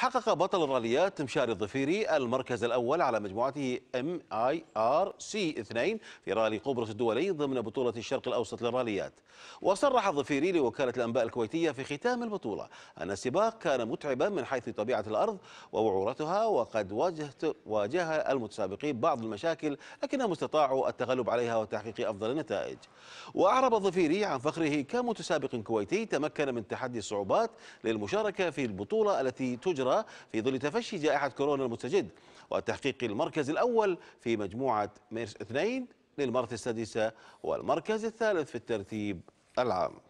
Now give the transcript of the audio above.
حقق بطل الراليات مشاري الظفيري المركز الأول على مجموعته ام اي ار سي 2 في رالي قبرص الدولي ضمن بطولة الشرق الأوسط للراليات وصرح الظفيري لوكالة الأنباء الكويتية في ختام البطولة أن السباق كان متعبا من حيث طبيعة الأرض ووعورتها وقد واجهت واجه المتسابقين بعض المشاكل لكنهم استطاعوا التغلب عليها وتحقيق أفضل النتائج وأعرب الظفيري عن فخره كمتسابق كويتي تمكن من تحدي الصعوبات للمشاركة في البطولة التي تجرى الصغيرة في ظل تفشي جائحة كورونا المستجد وتحقيق المركز الأول في مجموعة ميرس اثنين للمرة السادسة والمركز الثالث في الترتيب العام